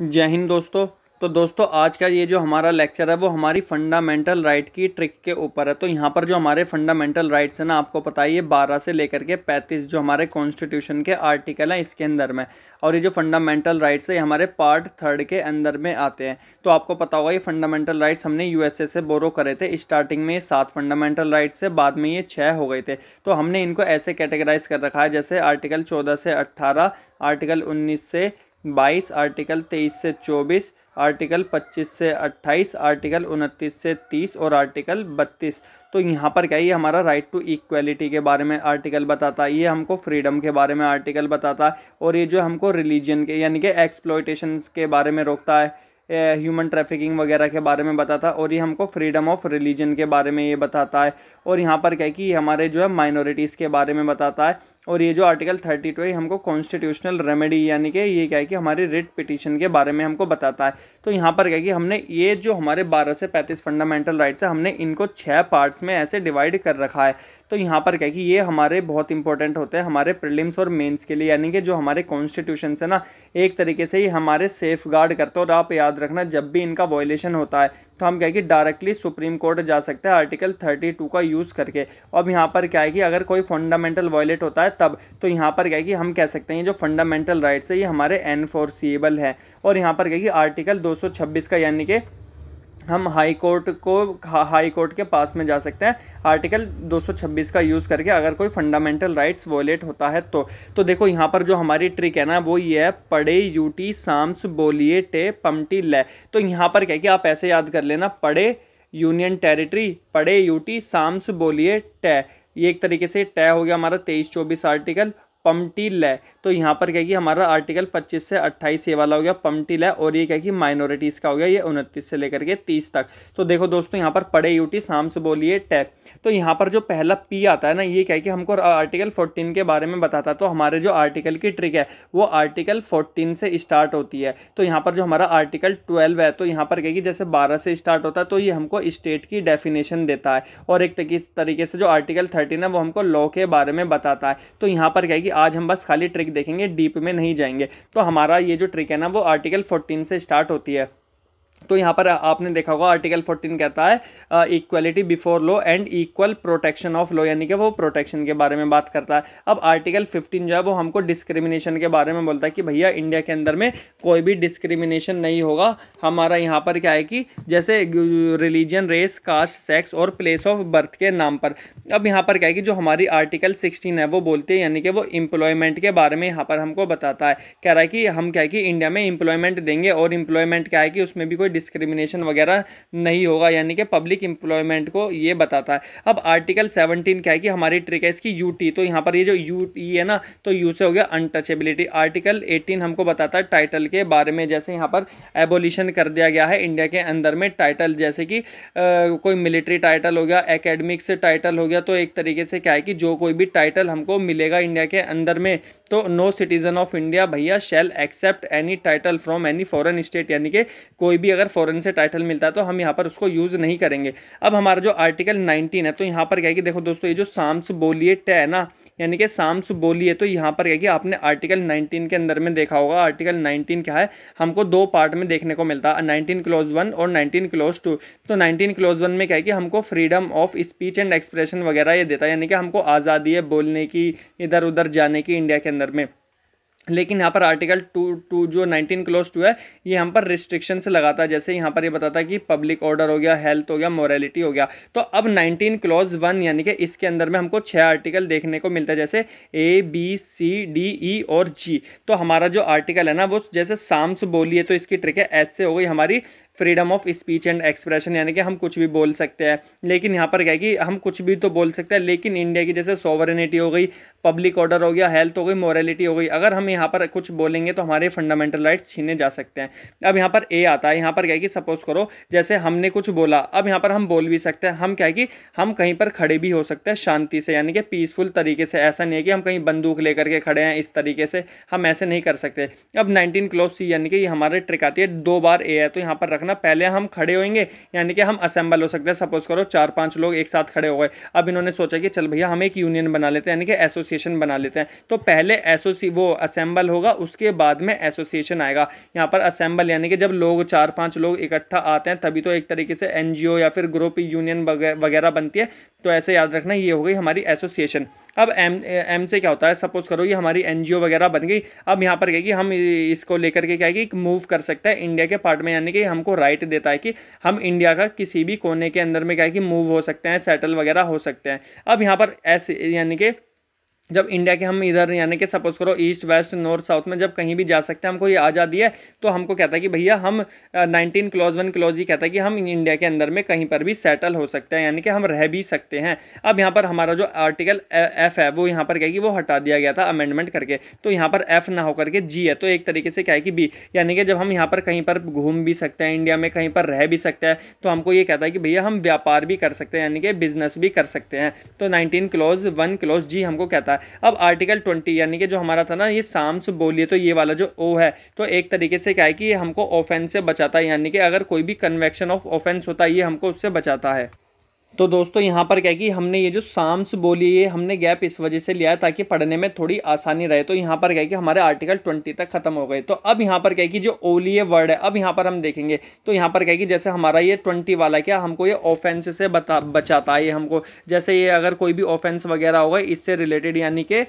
जय हिंद दोस्तों तो दोस्तों आज का ये जो हमारा लेक्चर है वो हमारी फंडामेंटल राइट की ट्रिक के ऊपर है तो यहाँ पर जो हमारे फंडामेंटल राइट्स हैं ना आपको पता ही है बारह से लेकर के पैंतीस जो हमारे कॉन्स्टिट्यूशन के आर्टिकल हैं इसके अंदर में और ये जो फंडामेंटल राइट्स है ये हमारे पार्ट थर्ड के अंदर में आते हैं तो आपको पता होगा ये फंडामेंटल राइट्स हमने यू से बोरो करे थे स्टार्टिंग में ये सात फंडामेंटल राइट्स थे बाद में ये छः हो गए थे तो हमने इनको ऐसे कैटेगराइज कर रखा है जैसे आर्टिकल चौदह से अट्ठारह आर्टिकल उन्नीस से बाईस आर्टिकल तेईस से चौबीस आर्टिकल पच्चीस से अट्ठाईस आर्टिकल उनतीस से तीस और आर्टिकल बत्तीस तो यहाँ पर क्या ये हमारा राइट टू इक्वलिटी के बारे में आर्टिकल बताता है ये हमको फ्रीडम के बारे में आर्टिकल बताता है और ये जो हमको रिलीजन के यानी कि एक्सप्लोइटेशन के बारे में रोकता है ह्यूमन ट्रैफिकिंग वगैरह के बारे में बताता है और ये हमको फ्रीडम ऑफ रिलीजन के बारे में ये बताता है और यहाँ पर क्या कि हमारे जो है माइनॉरिटीज़ के बारे में बताता है और ये जो आर्टिकल थर्टी टू है हमको कॉन्स्टिट्यूशनल रेमेडी यानी कि ये क्या है कि हमारे रिट पिटिशन के बारे में हमको बताता है तो यहाँ पर क्या कि हमने ये जो हमारे बारह से पैंतीस फंडामेंटल राइट्स है हमने इनको छः पार्ट्स में ऐसे डिवाइड कर रखा है तो यहाँ पर क्या कि ये हमारे बहुत इंपॉर्टेंट होते हैं हमारे प्रिलिम्स और मेंस के लिए यानी कि जो हमारे कॉन्स्टिट्यूशन है ना एक तरीके से ही हमारे सेफ गार्ड करते और आप याद रखना जब भी इनका वॉयलेशन होता है तो हम क्या कि डायरेक्टली सुप्रीम कोर्ट जा सकते हैं आर्टिकल 32 का यूज़ करके अब यहाँ पर क्या है कि अगर कोई फंडामेंटल वॉयलेट होता है तब तो यहाँ पर क्या है कि हम कह सकते हैं जो फंडामेंटल राइट्स है ये हमारे एनफोर्सिएबल है और यहाँ पर क्या कि आर्टिकल दो 226 का यानी कि हम हाई कोर्ट को हाई कोर्ट के पास में जा सकते हैं आर्टिकल 226 का यूज़ करके अगर कोई फंडामेंटल राइट्स वोलेट होता है तो तो देखो यहाँ पर जो हमारी ट्रिक है ना वो ये है पड़े यूटी साम्स बोलिए टे पमटी ले तो यहाँ पर क्या कि आप ऐसे याद कर लेना पड़े यूनियन टेरिटरी पड़े यूटी साम्स बोलिए टे ये एक तरीके से टे हो गया हमारा तेईस चौबीस आर्टिकल पमटी लय तो यहाँ पर क्या कि हमारा आर्टिकल पच्चीस से अट्ठाईस ये वाला हो गया पमटिल है और ये क्या कि माइनॉरिटीज़ का हो गया ये उनतीस से लेकर के तीस तक तो देखो दोस्तों यहाँ पर पढ़े यूटी शाम से बोलिए टैप तो यहाँ पर जो पहला पी आता है ना ये क्या कि हमको आर्टिकल फोर्टीन के बारे में बताता तो हमारे जो आर्टिकल की ट्रिक है वो आर्टिकल फोर्टीन से स्टार्ट होती है तो यहाँ पर जो हमारा आर्टिकल ट्वेल्व है तो यहाँ पर क्या कि जैसे बारह से स्टार्ट होता है तो ये हमको स्टेट की डेफिनेशन देता है और एक तरीके से जो आर्टिकल थर्टीन है वो हमको लॉ के बारे में बताता है तो यहाँ पर क्या कि आज हम बस खाली ट्रिक देखेंगे डीप में नहीं जाएंगे तो हमारा ये जो ट्रिक है ना वो आर्टिकल फोर्टीन से स्टार्ट होती है तो यहाँ पर आपने देखा होगा आर्टिकल 14 कहता है equality before law and equal protection of law यानी कि वो प्रोटेक्शन के बारे में बात करता है अब आर्टिकल 15 जो है वो हमको डिस्क्रिमिनेशन के बारे में बोलता है कि भैया इंडिया के अंदर में कोई भी डिस्क्रिमिनेशन नहीं होगा हमारा यहाँ पर क्या है कि जैसे रिलीजन रेस कास्ट सेक्स और प्लेस ऑफ बर्थ के नाम पर अब यहाँ पर क्या है कि जो हमारी आर्टिकल सिक्सटीन है वो बोलती है यानी कि वो इम्प्लॉयमेंट के बारे में यहाँ पर हमको बताता है कह रहा है कि हम क्या है कि इंडिया में इम्प्लॉयमेंट देंगे और इम्प्लॉयमेंट क्या है कि उसमें भी कोई कोई डिस्क्रिमिनेशन वगैरह नहीं होगा यानी कि पब्लिक एम्प्लॉयमेंट को ये बताता है अब आर्टिकल सेवनटीन क्या है कि हमारी ट्रिक है इसकी यू तो यहाँ पर ये जो यू टी है ना तो यू से हो गया अनटचेबिलिटी आर्टिकल एटीन हमको बताता है टाइटल के बारे में जैसे यहाँ पर एबोलिशन कर दिया गया है इंडिया के अंदर में टाइटल जैसे कि आ, कोई मिलिट्री टाइटल हो गया एकेडमिक्स टाइटल हो गया तो एक तरीके से क्या है कि जो कोई भी टाइटल हमको मिलेगा इंडिया के अंदर में तो नो सिटीज़न ऑफ इंडिया भैया shall accept any title from any foreign state यानी कि कोई भी अगर फॉरन से टाइटल मिलता है तो हम यहाँ पर उसको यूज़ नहीं करेंगे अब हमारा जो आर्टिकल नाइनटीन है तो यहाँ पर क्या है कि देखो दोस्तों ये जो साम्स बोलिए टे है ना यानी कि साम्स बोलिए तो यहाँ पर क्या कि आपने आर्टिकल नाइनटीन के अंदर में देखा होगा आर्टिकल नाइनटीन क्या है हमको दो पार्ट में देखने को मिलता है नाइनटीन क्लोज वन और नाइनटीन क्लोज टू तो नाइनटीन क्लोज वन में क्या है कि हमको freedom of speech and expression वगैरह ये देता है यानी कि हमको आज़ादी है बोलने की इधर उधर जाने की इंडिया के अंदर में लेकिन यहाँ पर आर्टिकल टू टू जो नाइनटीन क्लोज टू है ये यहाँ पर रिस्ट्रिक्शन से लगाता है जैसे यहाँ पर ये बताता है कि पब्लिक ऑर्डर हो गया हेल्थ हो गया मोरालिटी हो गया तो अब नाइनटीन क्लोज वन यानी कि इसके अंदर में हमको छः आर्टिकल देखने को मिलता है जैसे A B C D E और जी तो हमारा जो आर्टिकल है ना वो जैसे साम्स बोली है तो इसकी ट्रिक है ऐसे हो गई हमारी freedom of speech and expression यानी कि हम कुछ भी बोल सकते हैं लेकिन यहाँ पर क्या है कि हम कुछ भी तो बोल सकते हैं लेकिन इंडिया की जैसे सॉवरनिटी हो गई पब्लिक ऑर्डर हो गया हेल्थ हो गई मॉरलिटी हो गई अगर हम यहाँ पर कुछ बोलेंगे तो हमारे फंडामेंटल राइट्स छीने जा सकते हैं अब यहाँ पर ए आता है यहाँ पर क्या है कि सपोज करो जैसे हमने कुछ बोला अब यहाँ पर हम बोल भी सकते हैं हम क्या है कि हम कहीं पर खड़े भी हो सकते हैं शांति से यानी कि पीसफुल तरीके से ऐसा नहीं है कि हम कहीं बंदूक लेकर के खड़े हैं इस तरीके से हम ऐसे नहीं कर सकते अब नाइनटीन क्लोज सी यानी कि हमारे ट्रिक आती है दो बार ए है तो यहाँ पर रखना रखना पहले हम खड़े होंगे यानी कि हम असेंबल हो सकते हैं सपोज करो चार पांच लोग एक साथ खड़े हो गए अब इन्होंने सोचा कि चल भैया हम एक यूनियन बना लेते हैं यानी कि एसोसिएशन बना लेते हैं तो पहले एसोसी वो असेंबल होगा उसके बाद में एसोसिएशन आएगा यहाँ पर असेंबल यानी कि जब लोग चार पाँच लोग इकट्ठा आते हैं तभी तो एक तरीके से एन या फिर ग्रुप यूनियन वगैरह बनती है तो ऐसे याद रखना ये हो गई हमारी एसोसिएशन अब एम एम से क्या होता है सपोज करो ये हमारी एन वगैरह बन गई अब यहाँ पर कहेगी हम इसको लेकर के क्या है कि मूव कर सकता है इंडिया के पार्ट में यानी कि हमको राइट देता है कि हम इंडिया का किसी भी कोने के अंदर में क्या है कि मूव हो सकते हैं सेटल वगैरह हो सकते हैं अब यहाँ पर ऐसे यानी कि जब इंडिया के हम इधर यानी कि सपोज करो ईस्ट वेस्ट नॉर्थ साउथ में जब कहीं भी जा सकते हैं हमको ये आज़ादी है तो हमको कहता है कि भैया हम नाइनटीन क्लॉज वन क्लॉज ही कहता है कि हम इंडिया के अंदर में कहीं पर भी सेटल हो सकते हैं यानी कि हम रह भी सकते हैं अब यहाँ पर हमारा जो आर्टिकल एफ़ है वो यहाँ पर क्या कि वो हटा दिया गया था अमेंडमेंट करके तो यहाँ पर एफ़ ना होकर के जी है तो एक तरीके से क्या है कि बी यानी कि जब हम यहाँ पर कहीं पर घूम भी सकते हैं इंडिया में कहीं पर रह भी सकते हैं तो हमको ये कहता है कि भैया हम व्यापार भी कर सकते हैं यानी कि बिजनेस भी कर सकते हैं तो nineteen clause one clause G हमको कहता है है अब आर्टिकल ट्वेंटी यानी कि जो हमारा था ना ये साम्स बोलिए तो ये वाला जो ओ है तो एक तरीके से क्या है कि ये हमको ऑफेंस से बचाता है यानी कि अगर कोई भी कन्वेक्शन ऑफ ऑफेंस होता है ये हमको उससे बचाता है तो दोस्तों यहाँ पर क्या कि हमने ये जो साम्स बोली है हमने गैप इस वजह से लिया ताकि पढ़ने में थोड़ी आसानी रहे तो यहाँ पर क्या कि हमारे आर्टिकल ट्वेंटी तक खत्म हो गए तो अब यहाँ पर क्या कि जो ये वर्ड है अब यहाँ पर हम देखेंगे तो यहाँ पर क्या कि जैसे हमारा ये ट्वेंटी वाला क्या हमको ये ऑफेंस से बता बचाता है हमको जैसे ये अगर कोई भी ऑफेंस वगैरह होगा इससे रिलेटेड यानी कि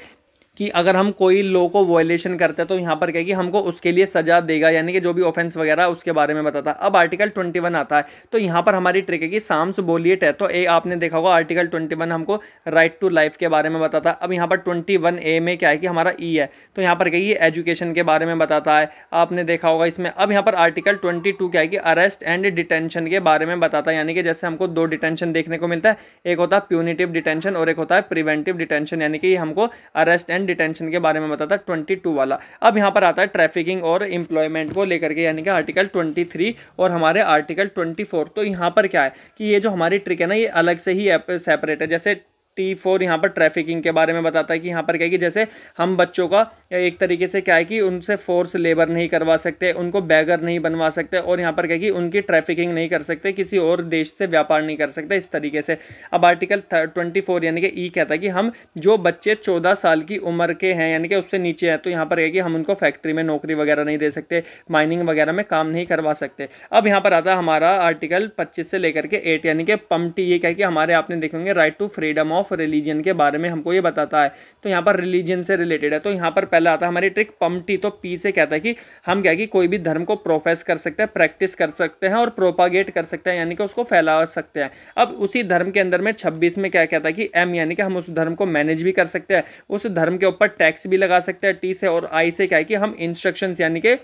कि अगर हम कोई लो को वॉयलेशन करते हैं तो यहाँ पर कहेगी हमको उसके लिए सजा देगा यानी कि जो भी ऑफेंस वगैरह उसके बारे में बताता अब आर्टिकल 21 आता है तो यहाँ पर हमारी ट्रिक है कि साम्स बोलिएट है तो ए आपने देखा होगा आर्टिकल 21 हमको राइट टू लाइफ के बारे में बताता है अब यहाँ पर वन ए में क्या है कि हमारा ई e है तो यहाँ पर कहिए एजुकेशन के बारे में बताता है आपने देखा होगा इसमें अब यहाँ पर आर्टिकल ट्वेंटी क्या है कि अरेस्ट एंड डिटेंशन के बारे में बताता है यानी कि जैसे हमको दो डिटेंशन देखने को मिलता है एक होता है प्यूनिटिव डिटेंशन और एक होता है प्रिवेंटिव डिटेंशन यानी कि हमको अरेस्ट एंड डिटेंशन के बारे में बताता है ट्वेंटी टू वाला अब यहाँ पर आता है ट्रैफिकिंग और एम्प्लॉयमेंट को लेकर के यानी कि आर्टिकल ट्वेंटी थ्री और हमारे आर्टिकल ट्वेंटी फोर तो यहाँ पर क्या है कि ये जो हमारी ट्रिक है ना ये अलग से ही सेपरेट है जैसे टी फोर यहाँ पर ट्रैफिकिंग के बारे में बताता है कि यहाँ पर क्या है कि जैसे हम बच्चों का एक तरीके से क्या है कि उनसे फोर्स लेबर नहीं करवा सकते उनको बैगर नहीं बनवा सकते और यहाँ पर क्या है कि उनकी ट्रैफिकिंग नहीं कर सकते किसी और देश से व्यापार नहीं कर सकते इस तरीके से अब आर्टिकल ट्वेंटी फोर यानी कि ई e कहता है कि हम जो बच्चे चौदह साल की उम्र के हैं यानी कि उससे नीचे हैं तो यहाँ पर है कि हम उनको फैक्ट्री में नौकरी वगैरह नहीं दे सकते माइनिंग वगैरह में काम नहीं करवा सकते अब यहाँ पर आता है हमारा आर्टिकल पच्चीस से लेकर के एट यानी कि पम्पटी ये क्या कि हमारे आपने देखेंगे right to freedom of of religion के बारे में हमको ये बताता है तो यहाँ पर रिलीजन से रिलेटेड है तो यहाँ पर पहला आता है हमारी ट्रिक पम्पटी तो पी से कहता है कि हम क्या कि कोई भी धर्म को प्रोफेस कर सकते हैं प्रैक्टिस कर सकते हैं और प्रोपागेट कर सकते हैं यानी कि उसको फैला सकते हैं अब उसी धर्म के अंदर में छब्बीस में क्या कहता है कि एम यानी कि हम उस धर्म को मैनेज भी कर सकते हैं उस धर्म के ऊपर टैक्स भी लगा सकते हैं टी से और आई से क्या है कि हम इंस्ट्रक्शन यानी कि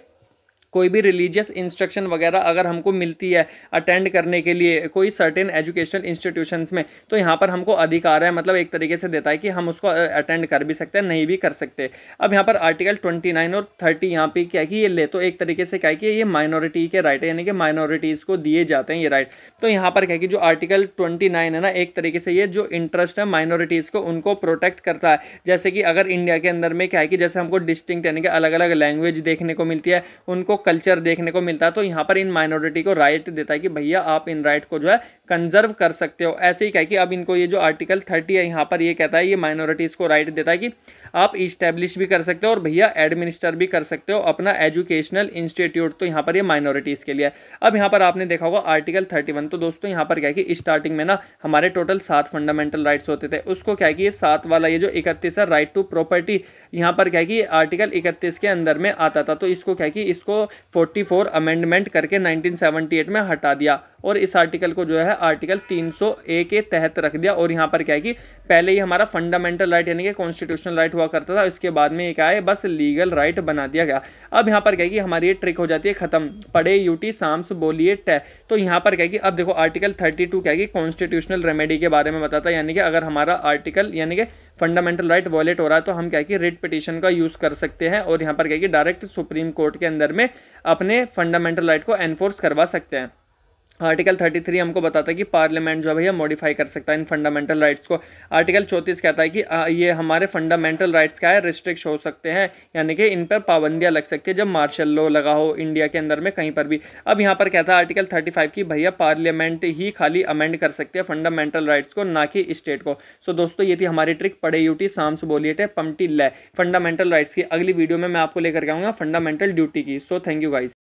कोई भी रिलीजियस इंस्ट्रक्शन वगैरह अगर हमको मिलती है अटेंड करने के लिए कोई सर्टेन एजुकेशनल इंस्टीट्यूशन में तो यहाँ पर हमको अधिकार है मतलब एक तरीके से देता है कि हम उसको अटेंड कर भी सकते हैं नहीं भी कर सकते अब यहाँ पर आर्टिकल ट्वेंटी नाइन और थर्टी यहाँ पर क्या है कि ये ले तो एक तरीके से क्या है कि ये माइनॉरिटी के राइट है यानी कि माइनॉरिटीज़ को दिए जाते हैं ये राइट तो यहाँ पर क्या है कि जो आर्टिकल ट्वेंटी नाइन है ना एक तरीके से ये जो इंटरेस्ट है माइनॉरिटीज़ को उनको प्रोटेक्ट करता है जैसे कि अगर इंडिया के अंदर में क्या है कि जैसे हमको डिस्टिंक्ट यानी कि अलग अलग लैंग्वेज देखने को मिलती है उनको कल्चर देखने को मिलता है तो यहाँ पर इन माइनॉरिटी को राइट देता है कि भैया आप इन राइट को जो है कंजर्व कर सकते हो ऐसे ही कह कि अब इनको ये जो आर्टिकल थर्टी है यहाँ पर ये कहता है ये माइनॉरिटीज़ को राइट देता है कि आप इस्टेब्लिश भी कर सकते हो और भैया एडमिनिस्टर भी कर सकते हो अपना एजुकेशनल इंस्टीट्यूट तो यहाँ पर ये यह माइनॉरिटीज़ के लिए अब यहाँ पर आपने देखा होगा आर्टिकल थर्टी वन तो दोस्तों यहाँ पर क्या है कि स्टार्टिंग में ना हमारे टोटल सात फंडामेंटल राइट्स होते थे उसको क्या है कि ये सात वाला ये जो इकतीस है राइट टू प्रॉपर्टी यहाँ पर क्या है कि आर्टिकल इकतीस के अंदर में आता था तो इसको क्या है कि इसको फोर्टी अमेंडमेंट करके नाइनटीन में हटा दिया और इस आर्टिकल को जो है आर्टिकल ए के तहत रख दिया और यहाँ पर क्या है कि पहले ही हमारा फंडामेंटल राइट यानी कि कॉन्स्टिट्यूशनल राइट हुआ करता था इसके बाद में ये क्या है बस लीगल राइट बना दिया गया अब यहाँ पर क्या है कि हमारी ये ट्रिक हो जाती है खत्म पढ़े यूटी साम्स बोलिए टै तो यहाँ पर क्या है कि अब देखो आर्टिकल थर्टी टू क्या है कि कॉन्स्टिट्यूशनल रेमेडी के बारे में बताता है यानी कि अगर हमारा आर्टिकल यानी कि फंडामेंटल राइट वॉलेट हो रहा है तो हम क्या है कि रिट पिटिशन का यूज़ कर सकते हैं और यहाँ पर क्या है कि डायरेक्ट सुप्रीम कोर्ट के अंदर में अपने फंडामेंटल राइट को एनफोर्स करवा सकते हैं आर्टिकल 33 हमको बताता है कि पार्लियामेंट जो है भैया मॉडिफाई कर सकता है इन फंडामेंटल राइट्स को आर्टिकल 34 कहता है कि ये हमारे फंडामेंटल राइट्स क्या है रिस्ट्रिक्ट हो सकते हैं यानी कि इन पर पाबंदियां लग सकती है जब मार्शल लॉ लगा हो इंडिया के अंदर में कहीं पर भी अब यहाँ पर कहता है आर्टिकल थर्टी फाइव की भैया पार्लियामेंट ही खाली अमेंड कर सकते हैं फंडामेंटल राइट्स को ना कि स्टेट को सो so, दोस्तों ये थी हमारी ट्रिक पढ़े यूटी साम्स बोलिए टे पमटी लै फंडामेंटल राइट्स की अगली वीडियो में मैं आपको लेकर के आऊँगा फंडामेंटल ड्यूटी की सो थैंक यू गाइज